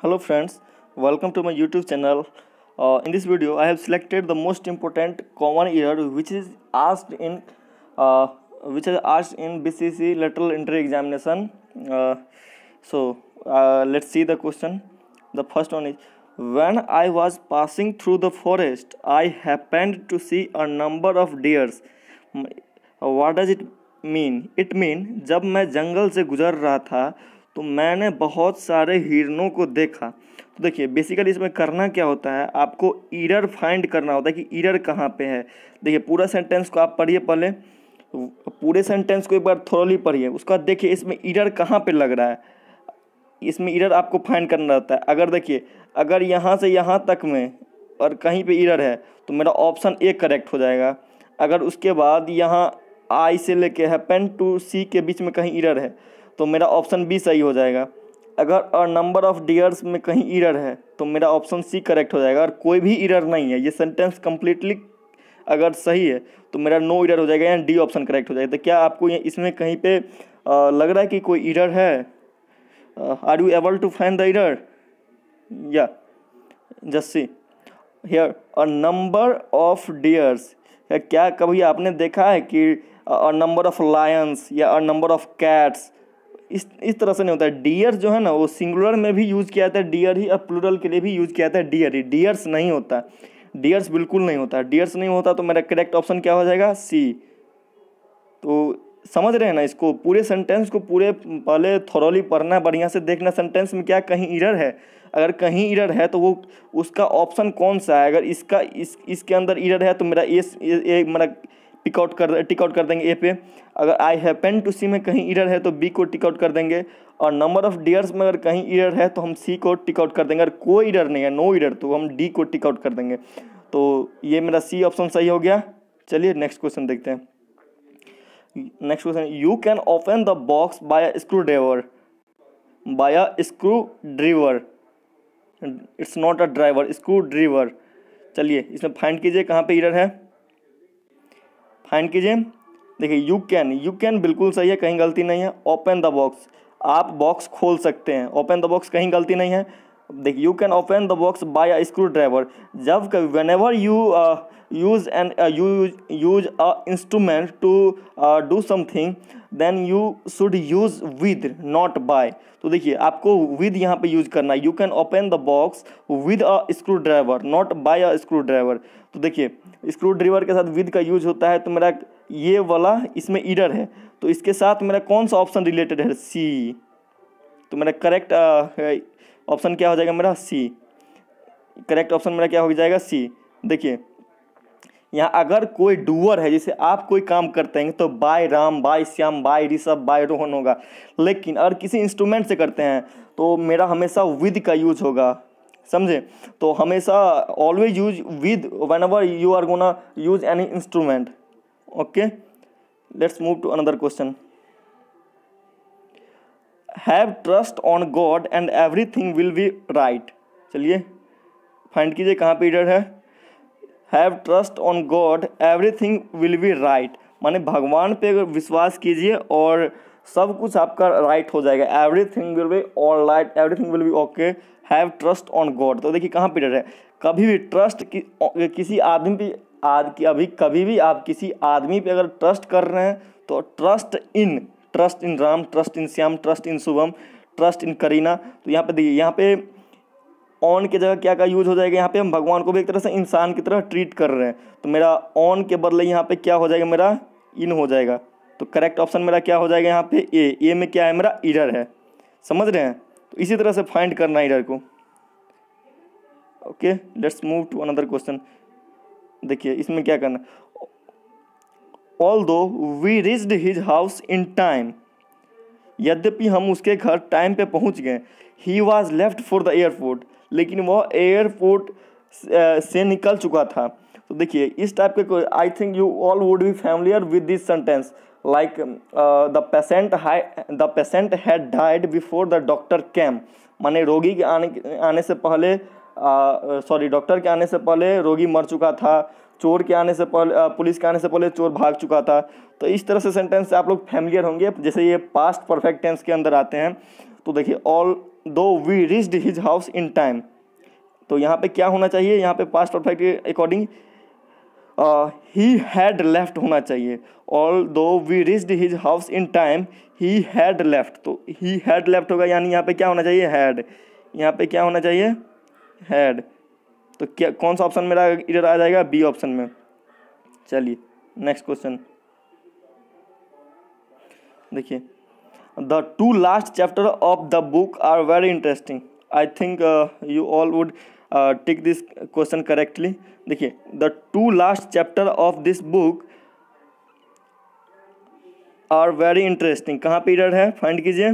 hello friends welcome to my youtube channel uh, in this video i have selected the most important common error which is asked in uh, which is asked in bcc lateral entry examination uh, so let's see the question the first one is when i was passing through the forest i happened to see a number of deers what does it mean it mean जब मैं जंगल से गुजर रहा था तो मैंने बहुत सारे हिरनों को देखा तो देखिए बेसिकली इसमें करना क्या होता है आपको ईरर फाइंड करना होता है कि ईरर कहाँ पे है देखिए पूरा सेंटेंस को आप पढ़िए पहले पूरे सेंटेंस को एक बार थोरली पढ़िए उसके बाद देखिए इसमें ईरर कहाँ पे लग रहा है इसमें ईरर आपको फाइंड करना रहता है अगर देखिए अगर यहाँ से यहाँ तक में और कहीं पर ईरर है तो मेरा ऑप्शन ए करेक्ट हो जाएगा अगर उसके बाद यहाँ आई से लेके है पेन टू सी के बीच में कहीं ईरर है तो मेरा ऑप्शन बी सही हो जाएगा अगर अ नंबर ऑफ डियर्स में कहीं इरर है तो मेरा ऑप्शन सी करेक्ट हो जाएगा और कोई भी इरर नहीं है ये सेंटेंस कम्प्लीटली अगर सही है तो मेरा नो इरर हो जाएगा यानी डी ऑप्शन करेक्ट हो जाएगा तो क्या आपको इसमें कहीं पे लग रहा है कि कोई इरर है are you able to find the error या just see here a number of dears क्या कभी आपने देखा है कि अ नंबर ऑफ लायंस या अ नंबर ऑफ कैट्स इस इस तरह से नहीं होता है डियर जो है ना वो सिंगुलर में भी यूज़ किया जाता है डियर ही और प्लूरल के लिए भी यूज़ किया जाता है डियर ही डियर्स नहीं होता डियर्स बिल्कुल नहीं होता डियर्स नहीं होता तो मेरा करेक्ट ऑप्शन क्या हो जाएगा सी तो समझ रहे हैं ना इसको पूरे सेंटेंस को पूरे पहले थॉरली पढ़ना बढ़िया से देखना सेंटेंस में क्या कहीं इरर है अगर कहीं इरर है तो वो उसका ऑप्शन कौन सा है अगर इसका इस इसके अंदर इरर है तो मेरा ए मेरा टिक आउट कर टिकआउट कर देंगे ए पे अगर आई हैपन टू सी में कहीं इरर है तो बी को टिकआउट कर देंगे और नंबर ऑफ डियर्स में अगर कहीं इरर है तो हम सी को टिकआउट कर देंगे अगर कोई इरर नहीं है नो इरर तो हम डी को टिकआउट कर देंगे तो ये मेरा सी ऑप्शन सही हो गया चलिए नेक्स्ट क्वेश्चन देखते हैं next question you can open the box by screw driver by a screw driver it's not a driver screw driver चलिए इसमें फाइंड कीजिए कहाँ पे इरर है फाइंड कीजिए देखिए यू कैन यू कैन बिल्कुल सही है कहीं गलती नहीं है ओपन द बॉक्स आप बॉक्स खोल सकते हैं ओपन द बॉक्स कहीं गलती नहीं है देखिए you can open the box by a screw driver जब कभी whenever you use and use a instrument to do something then you should use with not by तो देखिए आपको विद यहाँ पे यूज करना है you can open the box with a screw driver not by a screw driver तो देखिए screw driver के साथ विद का यूज होता है तो मेरा ये वाला इसमें ईडर है तो इसके साथ मेरा कौन सा ऑप्शन रिलेटेड है सी तो मेरा करेक्ट ऑप्शन क्या हो जाएगा मेरा सी करेक्ट ऑप्शन मेरा क्या हो जाएगा सी देखिए यहाँ अगर कोई डूअर है जैसे आप कोई काम करते हैं तो by Ram by Shyam by Rishabh by Rohan होगा लेकिन अगर किसी इंस्ट्रूमेंट से करते हैं तो मेरा हमेशा विद का यूज होगा समझे तो हमेशा always use with whenever you are gonna use any instrument okay let's move to another question have trust on God and everything will be right चलिए फाइंड कीजिए कहाँ पे इडर है have trust on God everything will be right माने भगवान पे विश्वास कीजिए और सब कुछ आपका राइट हो जाएगा everything will be all right everything will be okay have trust on God तो देखिए कहाँ पे डर है कभी भी ट्रस्ट कि, किसी आदमी पे आद की अभी कभी भी आप किसी आदमी पे अगर ट्रस्ट कर रहे हैं तो trust in trust in Ram trust in Shyam trust in Shubham trust in Kareena तो यहाँ पे देखिए यहाँ पे ऑन के जगह क्या का यूज हो जाएगा यहाँ पे हम भगवान को भी एक तरह से इंसान की तरह ट्रीट कर रहे हैं तो मेरा ऑन के बदले यहाँ पे क्या हो जाएगा मेरा इन हो जाएगा तो करेक्ट ऑप्शन मेरा क्या हो जाएगा यहाँ पे ए ए में क्या है मेरा इडर है समझ रहे हैं तो इसी तरह से फाइंड करना इडर को okay let's move to another question देखिए इसमें क्या करना although we reached his house in time यद्यपि हम उसके घर टाइम पे पहुंच गए he was left for the airport लेकिन वह एयरपोर्ट से निकल चुका था तो देखिए इस टाइप के I think you all would be familiar with this sentence like um, uh, the patient the patient had died before the doctor came माने रोगी के आने आने से पहले सॉरी uh, डॉक्टर uh, के आने से पहले रोगी मर चुका था चोर के आने से पहले uh, पुलिस के आने से पहले चोर भाग चुका था तो इस तरह से सेंटेंस से आप लोग फैमिलियर होंगे जैसे ये पास्ट परफेक्ट टेंस के अंदर आते हैं तो देखिए although we reached his house in time तो यहाँ पे क्या होना चाहिए यहाँ पे पास्ट परफेक्ट के अकॉर्डिंग ही हैड लेफ्ट होना चाहिए although we reached his house in time he had left तो ही हैड लेफ्ट होगा यानी यहाँ पे क्या होना चाहिए हैड यहाँ पे क्या होना चाहिए हैड तो क्या कौन सा ऑप्शन मेरा इधर आ जाएगा बी ऑप्शन में चलिए नेक्स्ट क्वेश्चन देखिए the two last chapter of the book are very interesting I think you all would tick this question correctly देखिए the two last chapter of this book are very interesting कहाँ पे error है find कीजिए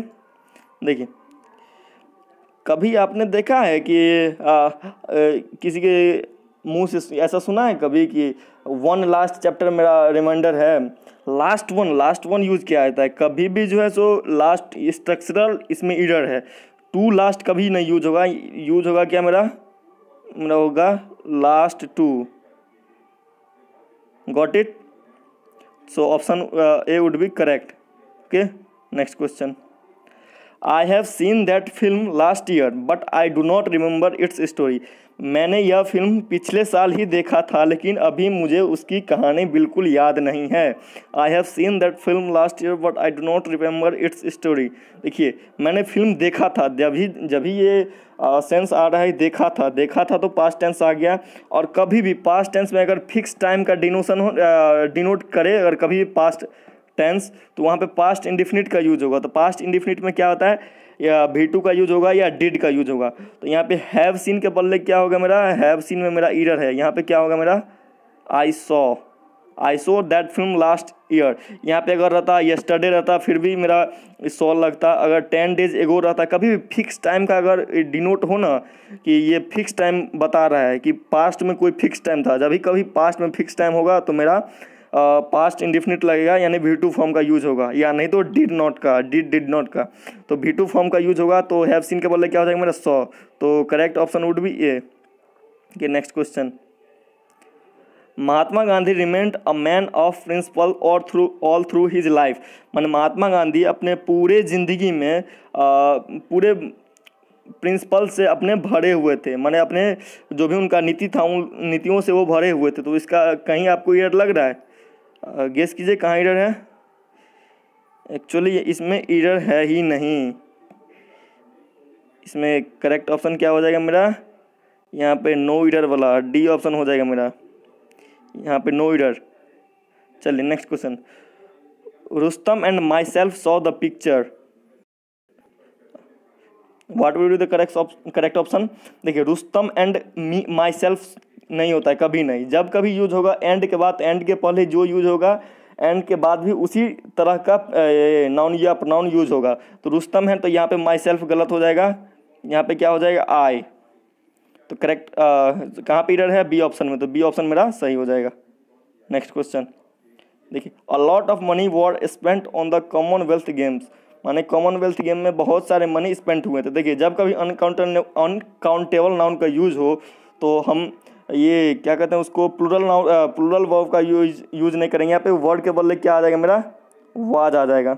देखिए कभी आपने देखा है कि आ, uh, आ, uh, किसी के मुंह से ऐसा सुना है कभी कि वन लास्ट चैप्टर मेरा रिमाइंडर है last one last one use किया जाता है कभी भी जो है सो लास्ट स्ट्रक्चरल इसमें इडर है टू लास्ट कभी नहीं यूज होगा यूज होगा क्या मेरा मतलब होगा last two got it so option A would be correct okay next question I have seen that film last year but I do not remember its story मैंने यह फिल्म पिछले साल ही देखा था लेकिन अभी मुझे उसकी कहानी बिल्कुल याद नहीं है I have seen that film last year but I do not remember its story देखिए मैंने फिल्म देखा था जब ही जब ही ये आ, सेंस आ रहा है देखा था देखा था तो पास्ट टेंस आ गया और कभी भी पास्ट टेंस में अगर फिक्स टाइम का डिनोशन हो डिनोट करे अगर कभी पास्ट टेंस तो वहाँ पे पास्ट इंडिफिनिट का यूज होगा तो पास्ट इंडिफिनिट में क्या होता है या भी टू का यूज होगा या डिड का यूज होगा तो यहाँ पे हैव सीन के बल्ले क्या होगा मेरा हैव सीन में मेरा ईरर है यहाँ पे क्या होगा मेरा I saw I saw that film last year यहाँ पे अगर रहता यस्टरडे रहता फिर भी मेरा सॉ लगता अगर टेन डेज एगो रहता कभी भी फिक्स टाइम का अगर डिनोट हो ना कि ये फिक्स टाइम बता रहा है कि पास्ट में कोई फिक्स टाइम था जब भी कभी पास्ट में फिक्स टाइम होगा तो मेरा पास्ट इंडिफिनिट लगेगा यानी वी टू फॉर्म का यूज होगा या नहीं तो डिड नॉट का डिड डिड नॉट का तो वी टू फॉर्म का यूज होगा तो हैव सीन के बदले क्या हो जाएगा मेरा सौ तो correct option would be A के next question Mahatma Gandhi remained a man of principle और through all through his life मैंने महात्मा गांधी अपने पूरे ज़िंदगी में आ, पूरे प्रिंसिपल से अपने भरे हुए थे मैंने अपने जो भी उनका नीति था उन नीतियों से वो भरे हुए थे तो इसका कहीं आपको ये लग रहा है गेस कीजिए कहाँ ईडर है एक्चुअली इसमें ईडर है ही नहीं इसमें करेक्ट ऑप्शन क्या हो जाएगा मेरा यहाँ पे नो ईडर वाला डी ऑप्शन हो जाएगा मेरा यहाँ पे नो ईडर चलिए next question Rustam and myself saw the picture what will do the correct correct option देखिए Rustam and me myself नहीं होता है कभी नहीं जब कभी यूज होगा एंड के बाद एंड के पहले जो यूज होगा एंड के बाद भी उसी तरह का नाउन या अपनाउन यूज होगा तो रुस्तम है तो यहाँ पे माई सेल्फ गलत हो जाएगा यहाँ पे क्या हो जाएगा आई तो करेक्ट कहाँ पे है बी ऑप्शन में तो बी ऑप्शन मेरा सही हो जाएगा नेक्स्ट क्वेश्चन देखिए a lot of money were spent on the Commonwealth Games माने कॉमनवेल्थ गेम में बहुत सारे मनी स्पेंट हुए थे देखिए जब कभी अनकाउंटेबल नाउन का यूज हो तो हम ये क्या कहते हैं उसको प्लूरल नाउ प्लूरल वर्ब का यूज यूज नहीं करेंगे यहाँ पे वर्ड के बदले क्या आ जाएगा मेरा वाज आ जाएगा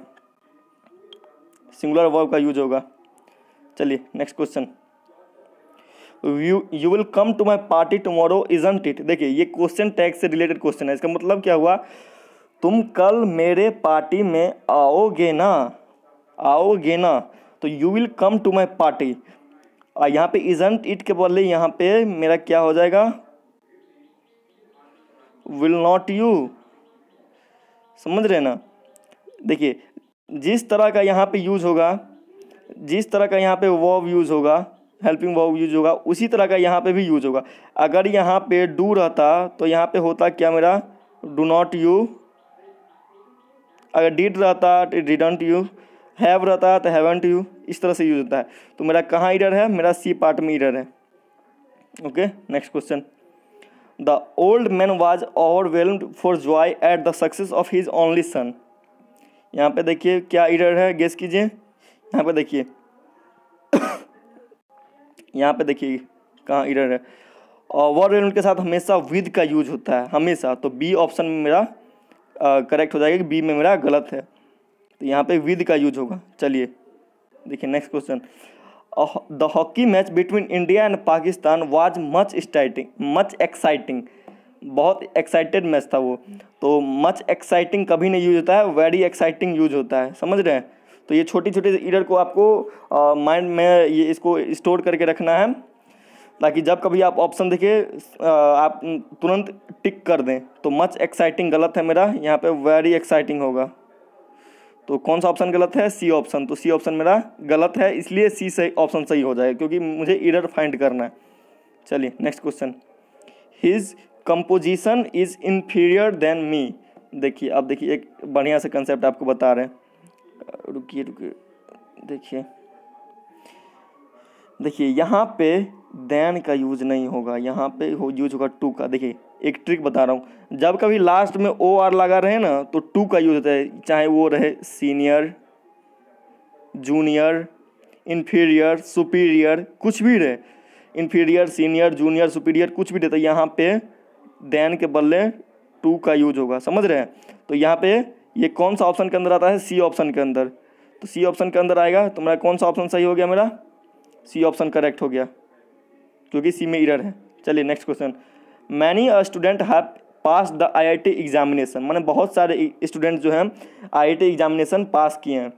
सिंगुलर वर्ब का यूज होगा चलिए next question you you will come to my party tomorrow isn't it देखिए ये क्वेश्चन टैग से रिलेटेड क्वेश्चन है इसका मतलब क्या हुआ तुम कल मेरे पार्टी में आओगे ना आओगे ना तो you will come to my party और यहाँ पे इजंट इट के बदले यहाँ पे मेरा क्या हो जाएगा विल नॉट यू समझ रहे ना देखिए जिस तरह का यहाँ पे यूज होगा जिस तरह का यहाँ पे वॉव यूज होगा हेल्पिंग वॉब यूज होगा उसी तरह का यहाँ पे भी यूज होगा अगर यहाँ पे डू रहता तो यहाँ पे होता क्या मेरा डू नॉट यू अगर डिड रहता डिडंट यू हैव रहता है तो हैवन टू यू इस तरह से यूज होता है तो मेरा कहाँ इडर है मेरा सी पार्ट में इडर है okay next question the old man was overwhelmed for joy at the success of his only son यहाँ पे देखिए क्या इडर है गेस कीजिए यहाँ पे देखिए यहाँ पे देखिए कहाँ इडर है ओवरवेलम्ड के साथ हमेशा विद का यूज होता है हमेशा तो बी ऑप्शन में मेरा करेक्ट हो जाएगा कि बी में मेरा गलत है तो यहाँ पे विद का यूज होगा चलिए देखिए next question the hockey match between India and Pakistan was much exciting much exciting बहुत एक्साइटेड मैच था वो तो मच एक्साइटिंग कभी नहीं यूज होता है वेरी एक्साइटिंग यूज होता है समझ रहे हैं तो ये छोटी छोटे ईडर को आपको माइंड में ये इसको स्टोर करके रखना है ताकि जब कभी आप ऑप्शन देखिए आप तुरंत टिक कर दें तो मच एक्साइटिंग गलत है मेरा यहाँ पे वेरी एक्साइटिंग होगा तो कौन सा ऑप्शन गलत है सी ऑप्शन तो सी ऑप्शन मेरा गलत है इसलिए सी सही ऑप्शन सही हो जाएगा क्योंकि मुझे इडर फाइंड करना है चलिए next question his composition is inferior then me देखिए आप देखिए एक बढ़िया से कंसेप्ट आपको बता रहे हैं रुकिए रुकिए देखिए देखिए यहाँ पे देन का यूज नहीं होगा यहाँ पे हो यूज होगा टू का देखिए एक ट्रिक बता रहा हूँ जब कभी लास्ट में ओ आर लगा रहे ना तो टू का यूज होता है चाहे वो रहे सीनियर जूनियर इन्फीरियर सुपीरियर कुछ भी रहे इन्फीरियर सीनियर जूनियर सुपीरियर कुछ भी रहता है यहाँ पे देन के बल्ले टू का यूज होगा समझ रहे हैं तो यहाँ पे ये कौन सा ऑप्शन के अंदर आता है सी ऑप्शन के अंदर तो सी ऑप्शन के अंदर आएगा तो मेरा कौन सा ऑप्शन सही हो गया मेरा सी ऑप्शन करेक्ट हो गया क्योंकि सी में इरर है चलिए next question many student have pass the IIT examination मैंने बहुत सारे स्टूडेंट जो हैं आईआईटी एग्जामिनेशन पास किए हैं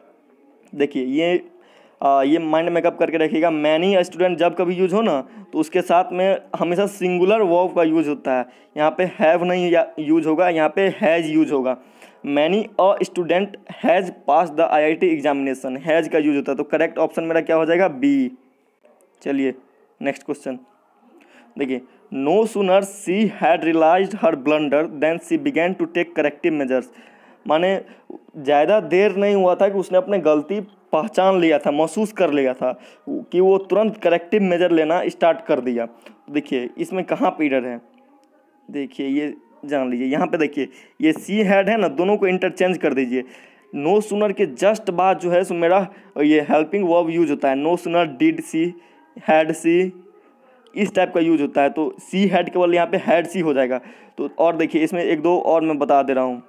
देखिए ये आ, ये माइंड मेकअप करके रखिएगा मैनी स्टूडेंट जब कभी यूज हो ना तो उसके साथ में हमेशा सिंगुलर वर्ब का यूज होता है यहाँ पे हैव नहीं यूज होगा यहाँ पे हैज़ यूज होगा many a student has pass the T examination has का यूज होता है तो करेक्ट ऑप्शन मेरा क्या हो जाएगा बी चलिए नेक्स्ट क्वेश्चन देखिए no sooner she had realise her blunder then she began to take corrective measures माने ज़्यादा देर नहीं हुआ था कि उसने अपने गलती पहचान लिया था महसूस कर लिया था कि वो तुरंत करेक्टिव मेजर लेना स्टार्ट कर दिया देखिए इसमें कहाँ पीडर है देखिए ये जान लीजिए यहाँ पे देखिए ये सी हेड है ना दोनों को इंटरचेंज कर दीजिए नो सुनर के जस्ट बाद जो है सो मेरा ये हेल्पिंग वर्ब यूज होता है no sooner did she had सी इस टाइप का यूज होता है तो सी हेड केवल यहाँ पे हेड सी हो जाएगा तो और देखिए इसमें एक दो और मैं बता दे रहा हूँ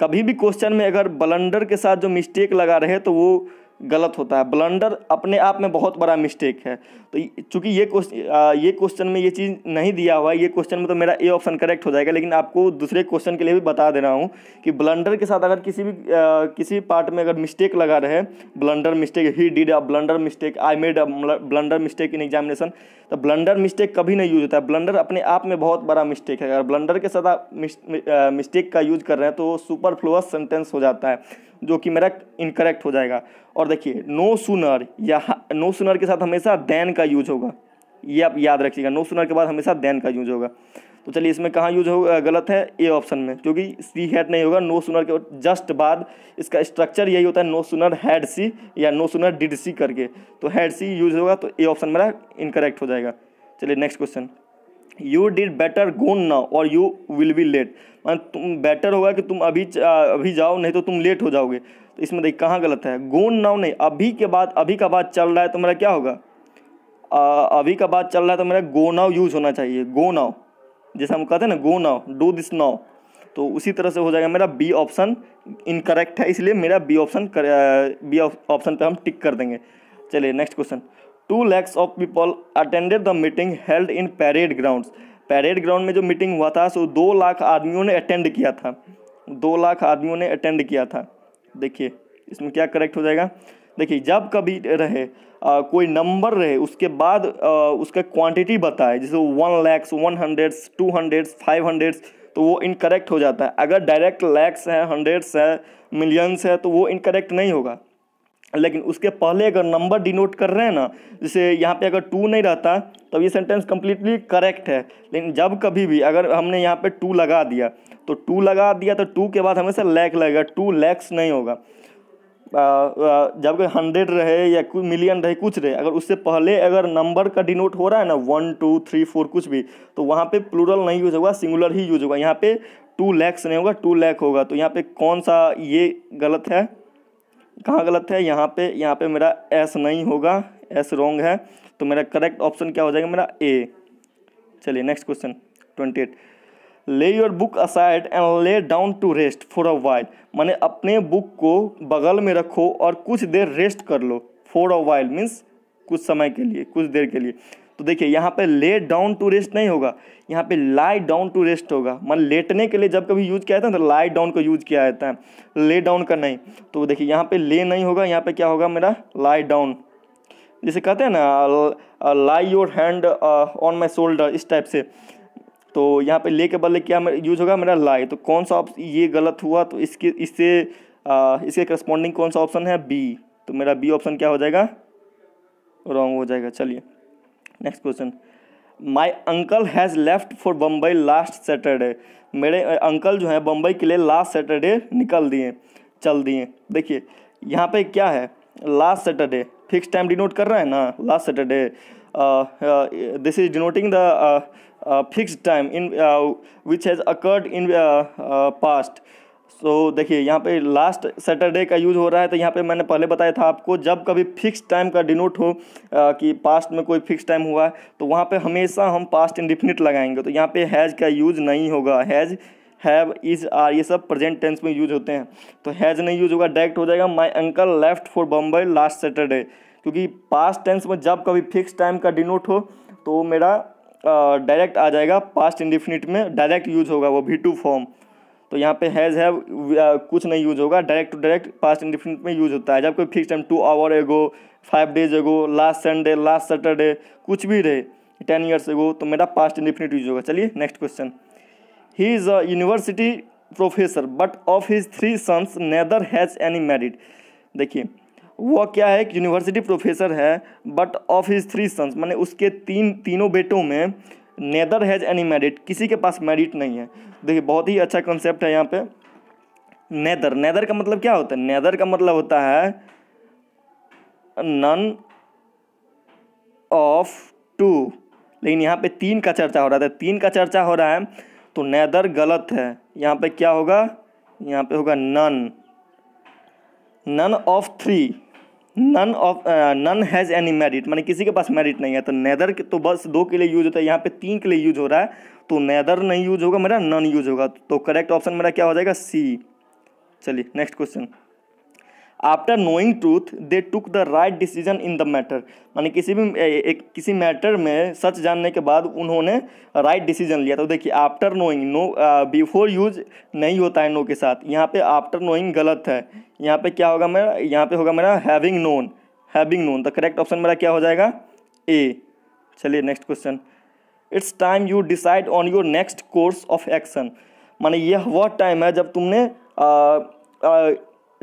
कभी भी क्वेश्चन में अगर ब्लंडर के साथ जो मिस्टेक लगा रहे तो वो गलत होता है ब्लंडर अपने आप में बहुत बड़ा मिस्टेक है तो चूंकि ये क्वेश्चन ये क्वेश्चन में ये चीज़ नहीं दिया हुआ है ये क्वेश्चन में तो मेरा ए ऑप्शन करेक्ट हो जाएगा लेकिन आपको दूसरे क्वेश्चन के लिए भी बता दे रहा हूँ कि ब्लंडर के साथ अगर किसी भी आ, किसी भी पार्ट में अगर मिस्टेक लगा रहे blunder mistake he did a blunder mistake I made a blunder mistake in examination तो ब्लंडर मिस्टेक कभी नहीं यूज होता है ब्लंडर अपने आप में बहुत बड़ा मिस्टेक है अगर ब्लंडर के साथ आप मिस्टेक का यूज कर रहे हैं तो सुपर फ्लोअस सेंटेंस हो जाता है जो कि मेरा इनकरेक्ट हो जाएगा और देखिए नो सुनर या नो हाँ, सुनर के साथ हमेशा दैन का यूज होगा ये आप याद रखिएगा नो सुनर के बाद हमेशा दैन का यूज होगा तो चलिए इसमें कहाँ यूज होगा गलत है ए ऑप्शन में क्योंकि सी हैड नहीं होगा नो सुनर के जस्ट बाद इसका स्ट्रक्चर यही होता है नो सुनर हैड सी या नो सुनर डिड सी करके तो हैड सी यूज होगा तो ए ऑप्शन मेरा इनकरेक्ट हो जाएगा चलिए next question you did better gone ना और यू विल बी लेट मैं तुम बेटर होगा कि तुम अभी अभी जाओ नहीं तो तुम लेट हो जाओगे तो इसमें देखिए कहाँ गलत है गोन नाउ नहीं अभी के बाद अभी का बात चल रहा है तो मेरा क्या होगा आ, अभी का बात चल रहा है तो मेरा गो नाउ यूज़ होना चाहिए गो नाउ जैसे हम कहते हैं ना go now do this now तो उसी तरह से हो जाएगा मेरा बी ऑप्शन इनकरेक्ट है इसलिए मेरा बी ऑप्शन बी ऑप्शन पर हम टिक कर देंगे चलिए next question two lakhs of people attended the meeting held in parade ground parade ground में जो मीटिंग हुआ था सो दो लाख आदमियों ने अटेंड किया था दो लाख आदमियों ने अटेंड किया था देखिए इसमें क्या करेक्ट हो जाएगा देखिए जब कभी रहे आ, कोई नंबर रहे उसके बाद आ, उसका क्वांटिटी बताए जैसे one lakhs one hundreds two hundreds five hundreds तो वो इनकरेक्ट हो जाता है अगर डायरेक्ट लैक्स है हंड्रेड्स है मिलियंस है तो वो इनकरेक्ट नहीं होगा लेकिन उसके पहले अगर नंबर डिनोट कर रहे हैं ना जैसे यहाँ पे अगर टू नहीं रहता तब ये सेंटेंस कम्प्लीटली करेक्ट है लेकिन जब कभी भी अगर हमने यहाँ पे टू लगा दिया तो टू लगा दिया तो टू के बाद हमेशा लैक लगेगा टू लैक्स नहीं होगा जब हंड्रेड रहे या कुछ मिलियन रहे कुछ रहे अगर उससे पहले अगर नंबर का डिनोट हो रहा है ना वन टू थ्री फोर कुछ भी तो वहाँ पे प्लूरल नहीं यूज होगा सिंगुलर ही यूज होगा यहाँ पे टू लैक्स नहीं होगा टू लैक होगा तो यहाँ पे कौन सा ये गलत है कहाँ गलत है यहाँ पे यहाँ पे मेरा एस नहीं होगा एस रॉन्ग है तो मेरा करेक्ट ऑप्शन क्या हो जाएगा मेरा ए चलिए next question twenty eight lay your book aside and lay down to rest for a while माने अपने बुक को बगल में रखो और कुछ देर रेस्ट कर लो फॉर अ वाइल मीन्स कुछ समय के लिए कुछ देर के लिए तो देखिए यहाँ पे ले डाउन टू रेस्ट नहीं होगा यहाँ पे लाई डाउन टू रेस्ट होगा मान लेटने के लिए जब कभी यूज किया जाता है तो लाई डाउन को यूज किया जाता है ले डाउन का नहीं तो देखिए यहाँ पे ले नहीं होगा यहाँ पे क्या होगा मेरा लाई डाउन जैसे कहते हैं ना lie your hand on my shoulder इस टाइप से तो यहाँ पे ले के बदले क्या यूज होगा मेरा लाई तो कौन सा ऑप्शन ये गलत हुआ तो इसके इससे uh, इसके करस्पॉन्डिंग कौन सा ऑप्शन है बी तो मेरा बी ऑप्शन क्या हो जाएगा रॉन्ग हो जाएगा चलिए next question my uncle has left for Bombay last Saturday मेरे अंकल जो हैं बम्बई के लिए लास्ट सैटरडे निकल दिए चल दिए देखिए यहाँ पे क्या है last Saturday fix time denote कर रहा है ना last Saturday this is denoting the fix time in which has occurred in past so so, देखिए यहाँ पे लास्ट सैटरडे का यूज़ हो रहा है तो यहाँ पे मैंने पहले बताया था आपको जब कभी फिक्स टाइम का डिनोट हो आ, कि पास्ट में कोई फिक्स टाइम हुआ है तो वहाँ पे हमेशा हम पास्ट इंडिफिनिट लगाएंगे तो यहाँ पे हैज़ का यूज़ नहीं होगा हैज़ हैव इज आर ये सब प्रेजेंट टेंस में यूज होते हैं तो हैज़ नहीं यूज होगा डायरेक्ट हो जाएगा my uncle left for Bombay last Saturday क्योंकि पास्ट टेंस में जब कभी फिक्स टाइम का डिनोट हो तो मेरा डायरेक्ट आ जाएगा पास्ट इंडिफिनिट में डायरेक्ट यूज होगा वो वी टू फॉर्म तो यहाँ पे हैज़ हैव uh, कुछ नहीं यूज होगा direct to direct past indefinite में यूज होता है जब कोई fix time two hour ago five days ago last Sunday last Saturday कुछ भी रहे टेन ईयर्स एगो तो मेरा पास्ट इंडिफिनिट यूज होगा चलिए next question he is a university professor but of his three sons neither has any married देखिए वह क्या है कि यूनिवर्सिटी प्रोफेसर है but of his three sons माने उसके तीन तीनों बेटों में नेदर हैज़ एनी मेरिट किसी के पास मेरिट नहीं है देखिए बहुत ही अच्छा कॉन्सेप्ट है यहाँ पे नेदर नेदर का मतलब क्या होता है नेदर का मतलब होता है नन ऑफ टू लेकिन यहाँ पे तीन का चर्चा हो रहा था तीन का चर्चा हो रहा है तो नेदर गलत है यहाँ पे क्या होगा यहाँ पे होगा none none of three none of none has any merit मानी किसी के पास मेरिट नहीं है तो नैदर के तो बस दो के लिए यूज होता है यहाँ पे तीन के लिए यूज हो रहा है तो नैदर नहीं यूज होगा मेरा नन यूज होगा तो करेक्ट ऑप्शन मेरा क्या हो जाएगा सी चलिए next question after knowing truth they took the right decision in the matter माने किसी भी एक किसी मैटर में सच जानने के बाद उन्होंने राइट right डिसीजन लिया तो देखिए after knowing no before use नहीं होता है नो के साथ यहाँ पे आफ्टर नोइंग गलत है यहाँ पे क्या होगा मेरा यहाँ पे होगा मेरा हैविंग नोन हैविंग नोन तो करेक्ट ऑप्शन मेरा क्या हो जाएगा ए चलिए next question it's time you decide on your next course of action माने यह वह टाइम है जब तुमने आ, आ,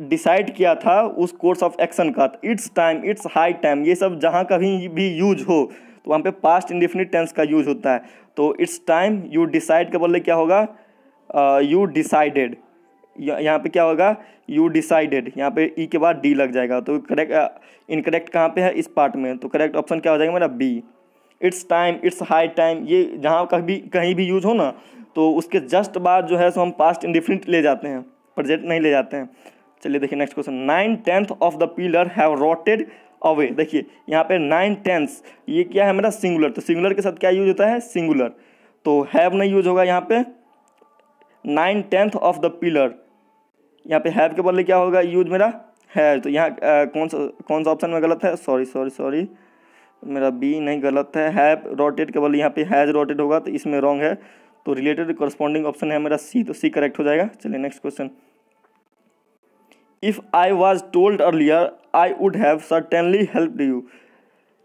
डिसाइड किया था उस कोर्स ऑफ एक्शन का it's time it's high time ये सब जहाँ कहीं भी यूज हो तो वहाँ पे पास्ट इंडिफिनिट टेंस का यूज होता है तो इट्स टाइम यू डिसाइड के बदले क्या होगा यू डिसाइडेड यहाँ पे क्या होगा यू डिसाइडेड यहाँ पे ई e के बाद डी लग जाएगा तो करेक्ट इनकरेक्ट कहाँ पे है इस पार्ट में तो करेक्ट ऑप्शन क्या हो जाएगा मेरा B it's time it's high time ये जहाँ कभी कहीं भी यूज हो ना तो उसके जस्ट बाद जो है सो हम पास्ट इंडिफिनिट ले जाते हैं प्रजेंट नहीं ले जाते हैं चलिए देखिए next question nine tenth of the pillar have rotted away देखिए यहाँ पे नाइन टेंथ ये क्या है मेरा सिंगुलर तो सिंगुलर के साथ क्या यूज होता है सिंगुलर तो हैव नहीं यूज होगा यहाँ पे nine tenth of the pillar यहाँ पे हैव के बदले क्या होगा यूज मेरा है तो यहाँ कौन सा कौन सा ऑप्शन में गलत है सॉरी सॉरी सॉरी मेरा बी नहीं गलत है हैव रोटेड के बदले यहाँ पे हैज रोटेड होगा तो इसमें रॉन्ग है तो रिलेटेड कॉरस्पॉन्डिंग ऑप्शन है मेरा सी तो सी करेक्ट हो जाएगा चलिए next question if I was told earlier I would have certainly help you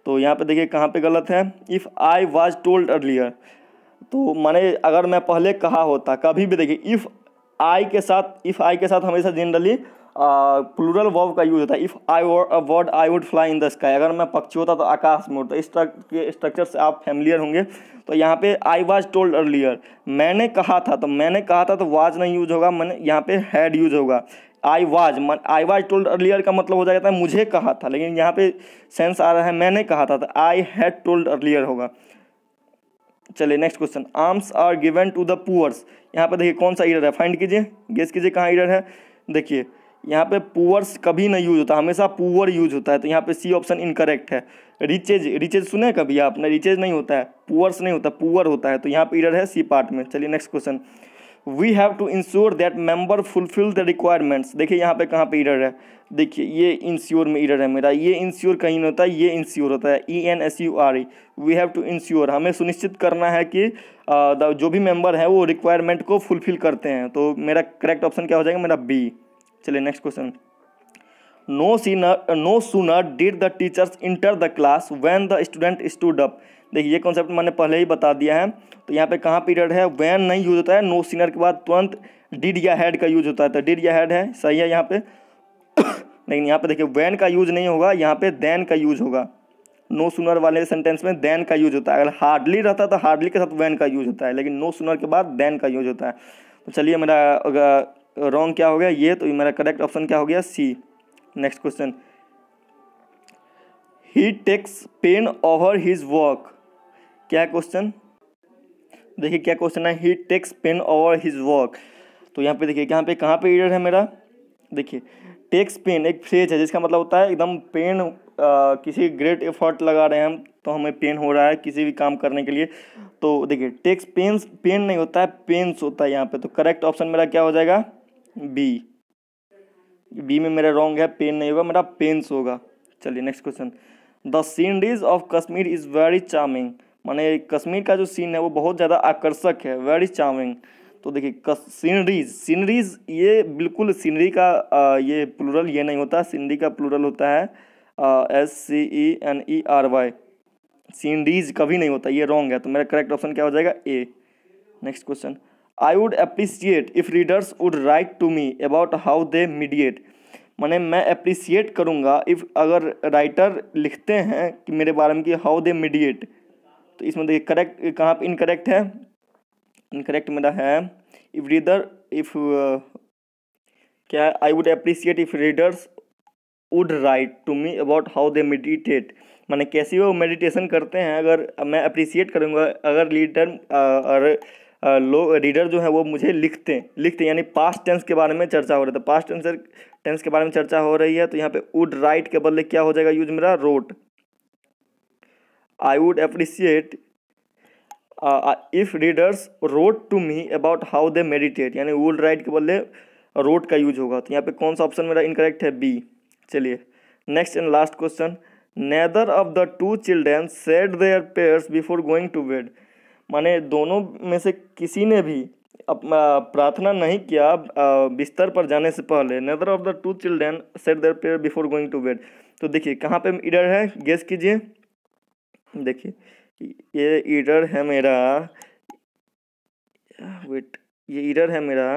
तो यहाँ पे देखिए कहाँ पे गलत है if I was told earlier तो मैंने अगर मैं पहले कहा होता कभी भी देखिए इफ़ आई के साथ इफ़ आई के साथ हमेशा जनरली प्लूरल वर्व का यूज होता है if I bird I would fly in the sky अगर मैं पक्षी होता तो आकाश में उड़ता इस के स्ट्रक्चर से आप फैमिलियर होंगे तो यहाँ पे आई वाज टोल्ड अर्लियर मैंने कहा था तो मैंने कहा था तो वाज नहीं यूज होगा मैंने यहाँ पे हैड यूज होगा आई वाज मन आई वाज टोल्ड अर्लियर का मतलब हो जाता है मुझे कहा था लेकिन यहाँ पे सेंस आ रहा है मैंने कहा था आई हैड टोल्ड अर्लियर होगा चलिए next question arms are given to the poors यहाँ पे देखिए कौन सा ईडर है फाइंड कीजिए गेस कीजिए कहाँ ईडर है देखिए यहाँ पे पुअर्स कभी नहीं यूज होता हमेशा पुअर यूज होता है तो यहाँ पे सी ऑप्शन इनकरेक्ट है रिचेज रिचेज सुने कभी आपने रिचेज नहीं होता है पुअर्स नहीं होता पुअर होता है तो यहाँ पे ईडर है सी पार्ट में चलिए next question we have to ensure that member fulfil the requirements देखिए यहाँ पे कहाँ पे इरर है देखिए ये इंश्योर में इरर है मेरा ये इंश्योर कहीं नहीं होता ये इंश्योर होता है E N S U R E we have to ensure हमें सुनिश्चित करना है कि आ, जो भी मेंबर है वो रिक्वायरमेंट को फुलफिल करते हैं तो मेरा करेक्ट ऑप्शन क्या हो जाएगा मेरा बी चलिए next question no sooner no sooner did the teachers enter the class when the student stood up देखिए ये कॉन्सेप्ट मैंने पहले ही बता दिया है तो यहाँ पे कहाँ पीरियड है वैन नहीं यूज होता है नो सीनर के बाद तुरंत डिड या हेड का यूज होता है तो डिड या हेड है सही है यहाँ पे लेकिन यहाँ पे देखिए वैन का यूज नहीं होगा यहाँ पे देन का यूज होगा नो सुनर वाले सेंटेंस में देन का यूज होता है अगर हार्डली रहता तो हार्डली के साथ वैन का यूज होता है लेकिन नो सुनर के बाद देन का यूज होता है तो चलिए मेरा अगर रॉन्ग क्या हो गया ये तो मेरा करेक्ट ऑप्शन क्या हो गया C next question he takes pain over his work क्या क्वेश्चन देखिए क्या क्वेश्चन है he takes pain over his work तो यहाँ पे देखिए यहाँ पे कहाँ पे इडर है मेरा देखिए टेक्स पेन एक फ्रेज है जिसका मतलब होता है एकदम पेन किसी ग्रेट एफर्ट लगा रहे हैं हम तो हमें पेन हो रहा है किसी भी काम करने के लिए तो देखिए टेक्स पेन पेन नहीं होता है पेन्स होता है यहाँ पे तो करेक्ट ऑप्शन मेरा क्या हो जाएगा बी बी में मेरा रॉन्ग है पेन नहीं होगा मेरा पेन्स होगा चलिए next question the sceneries of Kashmir is very charming माने कश्मीर का जो सीन है वो बहुत ज़्यादा आकर्षक है वेरी चार्मिंग तो देखिए सीनरीज सीनरीज ये बिल्कुल सीनरी का आ, ये प्लूरल ये नहीं होता सीनरी का प्लूरल होता है S C E N E R Y sceneries कभी नहीं होता ये रॉन्ग है तो मेरा करेक्ट ऑप्शन क्या हो जाएगा A next question I would appreciate if readers would write to me about how they meditate मैंने मैं अप्रिसिएट करूँगा इफ़ अगर राइटर लिखते हैं कि मेरे बारे में कि हाउ दे मीडिएट तो इसमें देखिए करेक्ट कहाँ पे इनकरेक्ट है इनकरेक्ट मेरा है इफ रीडर इफ क्या I would appreciate if readers would write to me about how they meditate मैंने कैसे वो मेडिटेशन करते हैं अगर मैं अप्रिसिएट करूँगा अगर लीडर और लोग रीडर जो है वो मुझे लिखते हैं लिखते हैं यानी पास्ट टेंस के बारे में चर्चा हो रही है तो पास्ट टेंस टेंस के बारे में चर्चा हो रही है तो यहाँ पे वुड राइट के बदले क्या हो जाएगा यूज मेरा wrote I would appreciate uh, uh, if readers wrote to me about how they meditate यानी would write के बदले wrote का यूज होगा तो यहाँ पे कौन सा ऑप्शन मेरा इनकरेक्ट है बी चलिए next and last question neither of the two children said their prayers before going to bed माने दोनों में से किसी ने भी प्रार्थना नहीं किया बिस्तर पर जाने से पहले neither of the two children said their prayer before going to bed तो देखिए कहाँ पे इडर है गेस कीजिए देखिए ये इडर है मेरा वेट ये इडर है मेरा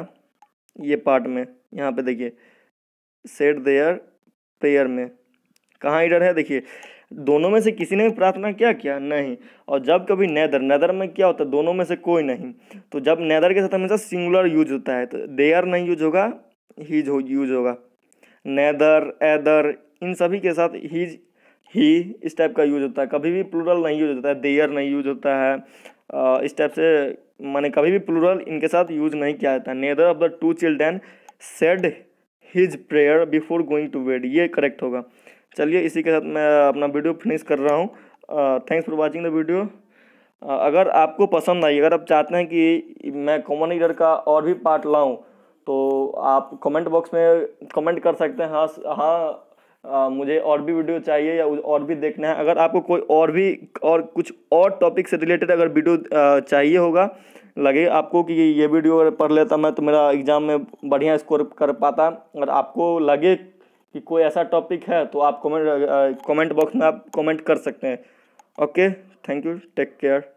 ये पार्ट में यहाँ पे देखिए सेट देयर पेयर में कहाँ इडर है देखिए दोनों में से किसी ने भी प्रार्थना किया नहीं और जब कभी नैदर नैदर में क्या होता है दोनों में से कोई नहीं तो जब नैदर के साथ हमेशा सिंगुलर यूज होता है तो देयर नहीं यूज होगा हीज हो यूज होगा नैदर एदर इन सभी के साथ हीज ही इस टाइप का यूज होता है कभी भी प्लूरल नहीं यूज होता है देयर नहीं यूज होता है इस टाइप से मैंने कभी भी प्लूरल इनके साथ यूज नहीं किया जाता neither of the two children said his prayer before going to bed ये करेक्ट होगा चलिए इसी के साथ मैं अपना वीडियो फिनिश कर रहा हूँ thanks for watching the video अगर आपको पसंद आई अगर आप चाहते हैं कि मैं कॉमन ईयर का और भी पार्ट लाऊं तो आप कमेंट बॉक्स में कमेंट कर सकते हैं हाँ हाँ आ, मुझे और भी वीडियो चाहिए या और भी देखना है अगर आपको कोई और भी और कुछ और टॉपिक से रिलेटेड अगर वीडियो चाहिए होगा लगे आपको कि ये वीडियो अगर पढ़ लेता मैं तो मेरा एग्ज़ाम में बढ़िया स्कोर कर पाता अगर आपको लगे कि कोई ऐसा टॉपिक है तो आप कमेंट कमेंट बॉक्स में आप कमेंट कर सकते हैं okay thank you take care